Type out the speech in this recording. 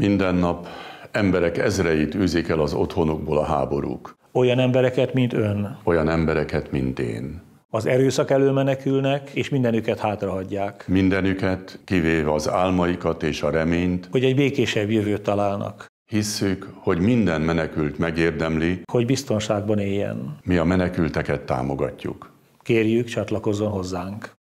Minden nap emberek ezreit űzik el az otthonukból a háborúk. Olyan embereket, mint ön. Olyan embereket, mint én. Az erőszak elől menekülnek, és mindenüket hátrahagyják. Mindenüket, kivéve az álmaikat és a reményt, hogy egy békésebb jövőt találnak. Hisszük, hogy minden menekült megérdemli, hogy biztonságban éljen. Mi a menekülteket támogatjuk. Kérjük, csatlakozzon hozzánk.